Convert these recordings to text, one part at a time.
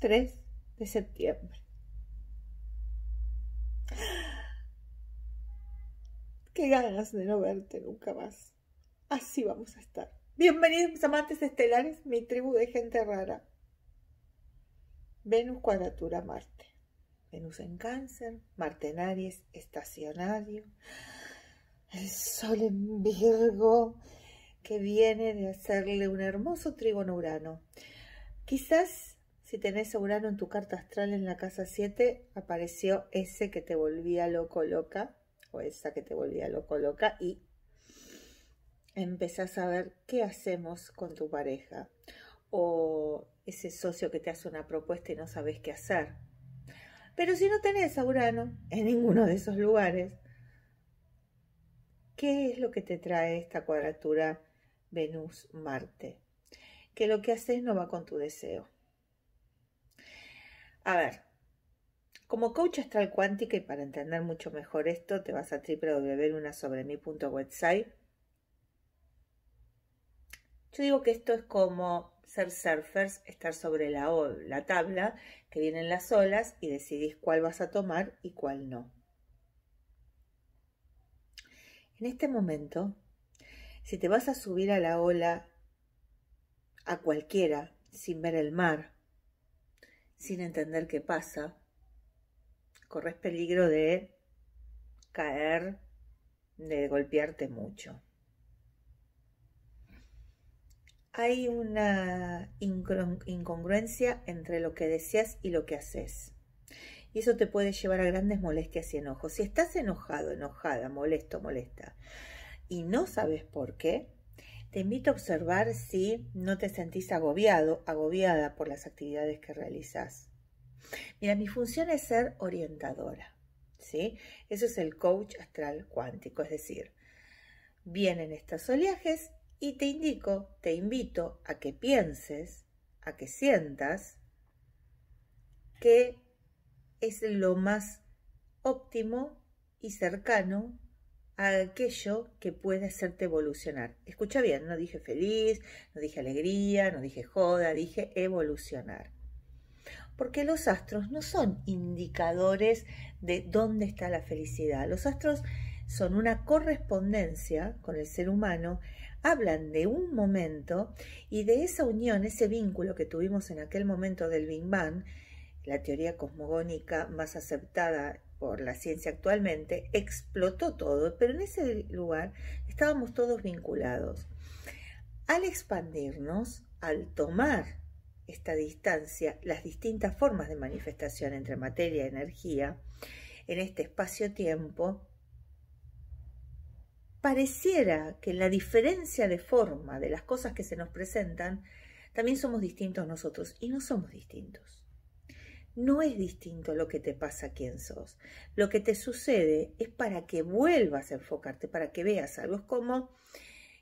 3 de septiembre. Qué ganas de no verte nunca más. Así vamos a estar. Bienvenidos amantes estelares, mi tribu de gente rara. Venus cuadratura Marte. Venus en cáncer, Marte en Aries estacionario, el Sol en Virgo, que viene de hacerle un hermoso trigo Urano. Quizás si tenés Urano en tu carta astral en la casa 7, apareció ese que te volvía loco loca, o esa que te volvía loco loca, y empezás a ver qué hacemos con tu pareja, o ese socio que te hace una propuesta y no sabes qué hacer. Pero si no tenés a Urano en ninguno de esos lugares, ¿qué es lo que te trae esta cuadratura Venus-Marte? Que lo que haces no va con tu deseo. A ver, como coach astral cuántica y para entender mucho mejor esto, te vas a www.unasobremi.website. Yo digo que esto es como ser surfers, estar sobre la, la tabla, que vienen las olas y decidís cuál vas a tomar y cuál no. En este momento, si te vas a subir a la ola, a cualquiera, sin ver el mar, sin entender qué pasa, corres peligro de caer, de golpearte mucho. Hay una incongruencia entre lo que deseas y lo que haces. Y eso te puede llevar a grandes molestias y enojos. Si estás enojado, enojada, molesto, molesta, y no sabes por qué, te invito a observar si no te sentís agobiado, agobiada por las actividades que realizás. Mira, mi función es ser orientadora, ¿sí? Eso es el coach astral cuántico, es decir, vienen estos oleajes y te indico, te invito a que pienses, a que sientas que es lo más óptimo y cercano aquello que puede hacerte evolucionar. Escucha bien, no dije feliz, no dije alegría, no dije joda, dije evolucionar. Porque los astros no son indicadores de dónde está la felicidad. Los astros son una correspondencia con el ser humano, hablan de un momento y de esa unión, ese vínculo que tuvimos en aquel momento del Big Bang, la teoría cosmogónica más aceptada por la ciencia actualmente, explotó todo, pero en ese lugar estábamos todos vinculados. Al expandirnos, al tomar esta distancia, las distintas formas de manifestación entre materia y energía, en este espacio-tiempo, pareciera que la diferencia de forma de las cosas que se nos presentan, también somos distintos nosotros y no somos distintos. No es distinto lo que te pasa a quien sos. Lo que te sucede es para que vuelvas a enfocarte, para que veas algo. Es como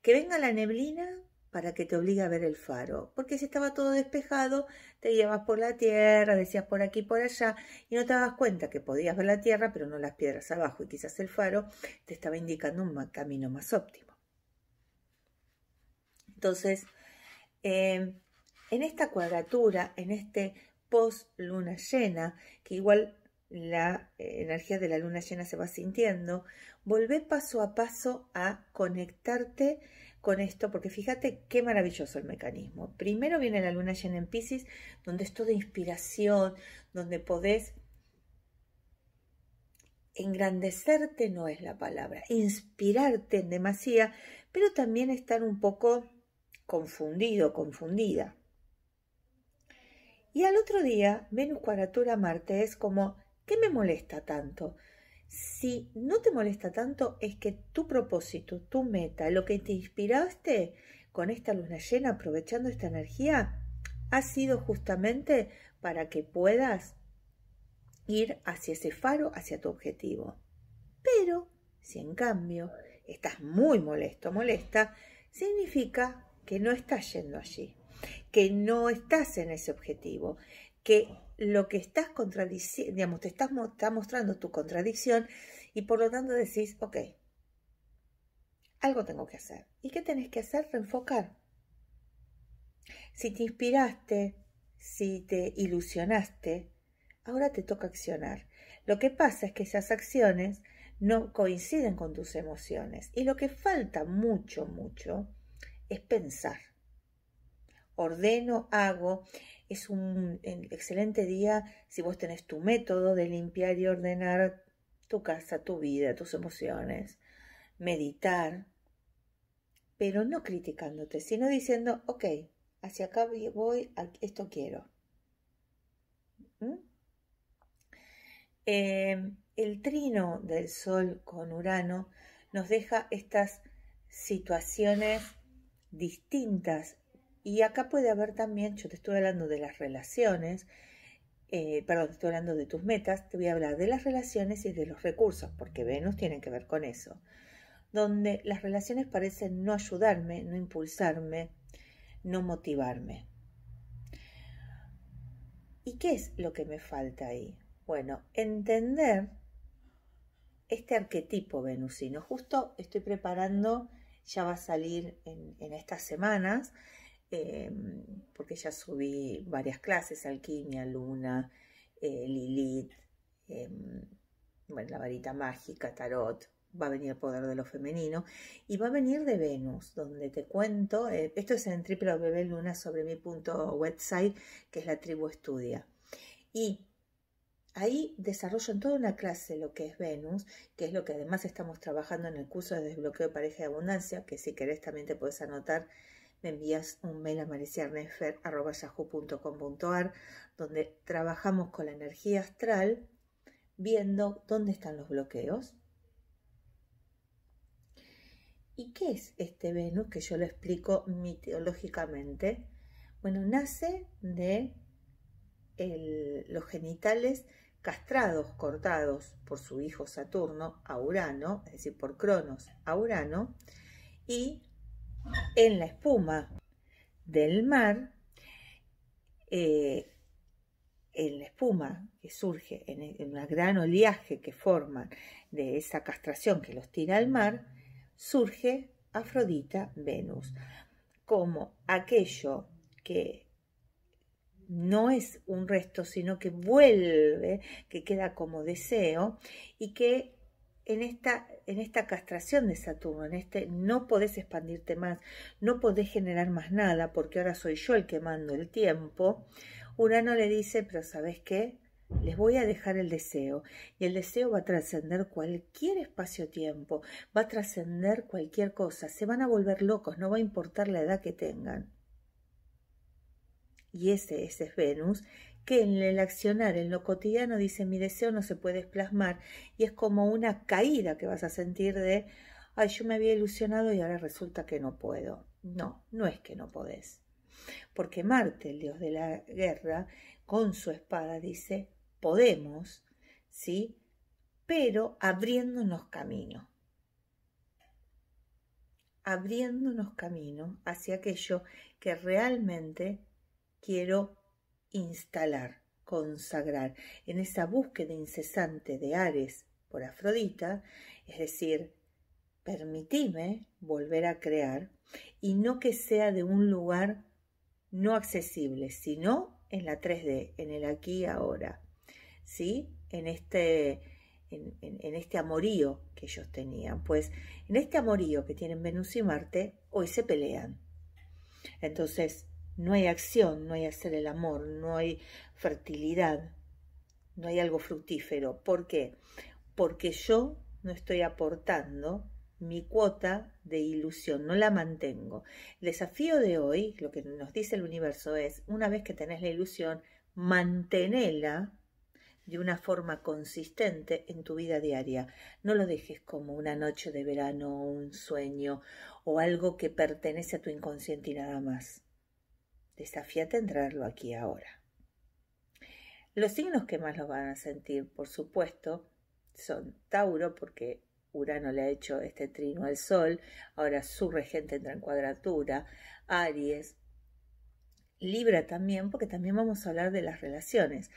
que venga la neblina para que te obligue a ver el faro. Porque si estaba todo despejado, te llevas por la tierra, decías por aquí, por allá, y no te dabas cuenta que podías ver la tierra, pero no las piedras abajo. Y quizás el faro te estaba indicando un camino más óptimo. Entonces, eh, en esta cuadratura, en este post luna llena, que igual la eh, energía de la luna llena se va sintiendo, volvé paso a paso a conectarte con esto, porque fíjate qué maravilloso el mecanismo. Primero viene la luna llena en Pisces, donde es toda inspiración, donde podés engrandecerte, no es la palabra, inspirarte en demasía, pero también estar un poco confundido, confundida. Y al otro día, Venus cuadratura Marte es como, ¿qué me molesta tanto? Si no te molesta tanto es que tu propósito, tu meta, lo que te inspiraste con esta luna llena, aprovechando esta energía, ha sido justamente para que puedas ir hacia ese faro, hacia tu objetivo. Pero si en cambio estás muy molesto, molesta, significa que no estás yendo allí que no estás en ese objetivo, que lo que estás contradiciendo, digamos, te estás está mostrando tu contradicción y por lo tanto decís, ok, algo tengo que hacer. ¿Y qué tenés que hacer? Reenfocar. Si te inspiraste, si te ilusionaste, ahora te toca accionar. Lo que pasa es que esas acciones no coinciden con tus emociones y lo que falta mucho, mucho es pensar ordeno, hago. Es un excelente día si vos tenés tu método de limpiar y ordenar tu casa, tu vida, tus emociones, meditar, pero no criticándote, sino diciendo, ok, hacia acá voy, esto quiero. ¿Mm? Eh, el trino del Sol con Urano nos deja estas situaciones distintas y acá puede haber también, yo te estoy hablando de las relaciones, eh, te estoy hablando de tus metas, te voy a hablar de las relaciones y de los recursos, porque Venus tiene que ver con eso, donde las relaciones parecen no ayudarme, no impulsarme, no motivarme. ¿Y qué es lo que me falta ahí? Bueno, entender este arquetipo venusino. Justo estoy preparando, ya va a salir en estas semanas, Em, porque ya subí varias clases, alquimia, luna, eh, Lilith, em, bueno, la varita mágica, tarot, va a venir el poder de lo femenino y va a venir de Venus, donde te cuento, eh, esto es en luna sobre mi punto website, que es la tribu estudia. Y Ahí desarrollo en toda una clase lo que es Venus, que es lo que además estamos trabajando en el curso de desbloqueo de pareja de abundancia, que si querés también te puedes anotar me envías un mail a mariciarnefer.com.ar donde trabajamos con la energía astral viendo dónde están los bloqueos. ¿Y qué es este Venus que yo lo explico mitológicamente. Bueno, nace de los genitales castrados, cortados por su hijo Saturno a Urano, es decir, por Cronos a Urano, y en la espuma del mar, eh, en la espuma que surge en, el, en gran oleaje que forma de esa castración que los tira al mar, surge Afrodita Venus como aquello que no es un resto, sino que vuelve, que queda como deseo y que en esta, en esta castración de Saturno, en este no podés expandirte más, no podés generar más nada porque ahora soy yo el que mando el tiempo, Urano le dice, pero ¿sabes qué? Les voy a dejar el deseo y el deseo va a trascender cualquier espacio-tiempo, va a trascender cualquier cosa, se van a volver locos, no va a importar la edad que tengan. Y ese, ese es Venus que en el accionar, en lo cotidiano, dice mi deseo no se puede plasmar y es como una caída que vas a sentir de, ay, yo me había ilusionado y ahora resulta que no puedo. No, no es que no podés. Porque Marte, el dios de la guerra, con su espada dice, podemos, ¿sí? Pero abriéndonos camino. Abriéndonos camino hacia aquello que realmente quiero instalar, consagrar, en esa búsqueda incesante de Ares por Afrodita, es decir, permitime volver a crear y no que sea de un lugar no accesible, sino en la 3D, en el aquí y ahora, ¿sí? En este, en este amorío que ellos tenían. Pues en este amorío que tienen Venus y Marte, hoy se pelean. Entonces, no hay acción, no hay hacer el amor, no hay fertilidad, no hay algo fructífero. ¿Por qué? Porque yo no estoy aportando mi cuota de ilusión, no la mantengo. El desafío de hoy, lo que nos dice el universo es, una vez que tenés la ilusión, manténela de una forma consistente en tu vida diaria. No lo dejes como una noche de verano, un sueño o algo que pertenece a tu inconsciente y nada más. Desafíate a entrarlo aquí ahora. Los signos que más lo van a sentir, por supuesto, son Tauro, porque Urano le ha hecho este trino al Sol, ahora su regente entra en cuadratura, Aries, Libra también, porque también vamos a hablar de las relaciones,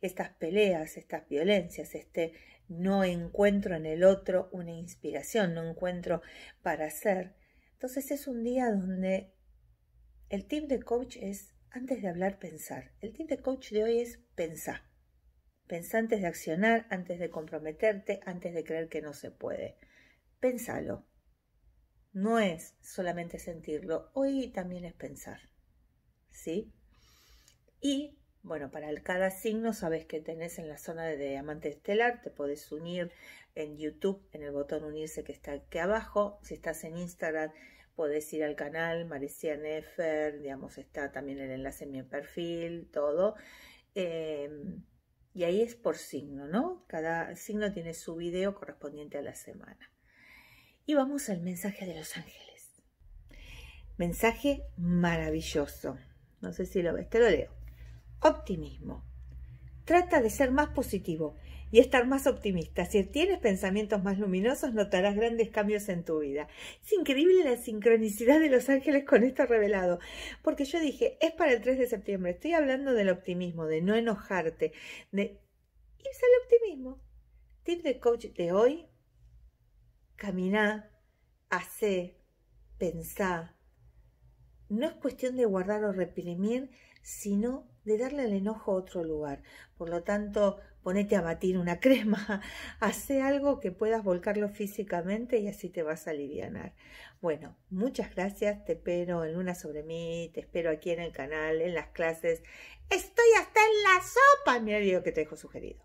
estas peleas, estas violencias, este no encuentro en el otro una inspiración, no encuentro para hacer. Entonces es un día donde el tip de coach es, antes de hablar, pensar. El tip de coach de hoy es pensar. Pensá antes de accionar, antes de comprometerte, antes de creer que no se puede. Pénsalo. No es solamente sentirlo, hoy también es pensar. ¿Sí? Y, bueno, para cada signo sabes que tenés en la zona de diamante estelar, te podés unir en YouTube, en el botón unirse que está aquí abajo. Si estás en Instagram, Puedes ir al canal Marecía Nefer, digamos, está también el enlace en mi perfil, todo. Em, y ahí es por signo, ¿no? Cada signo tiene su video correspondiente a la semana. Y vamos al mensaje de los ángeles. Mensaje maravilloso. No sé si lo ves, te lo leo. Optimismo. Trata de ser más positivo y estar más optimista. Si tienes pensamientos más luminosos, notarás grandes cambios en tu vida. Es increíble la sincronicidad de los ángeles con esto revelado, porque yo dije, es para el 3 de septiembre, estoy hablando del optimismo, de no enojarte, de irse al optimismo. Tip de coach de hoy, camina hace pensá. No es cuestión de guardar o reprimir, sino de darle al enojo a otro lugar. Por lo tanto, ponete a batir una crema, hace algo que puedas volcarlo físicamente y así te vas a aliviar. Bueno, muchas gracias, te espero en Luna sobre mí, te espero aquí en el canal, en las clases. Estoy hasta en la sopa, mira el que te dejo sugerido.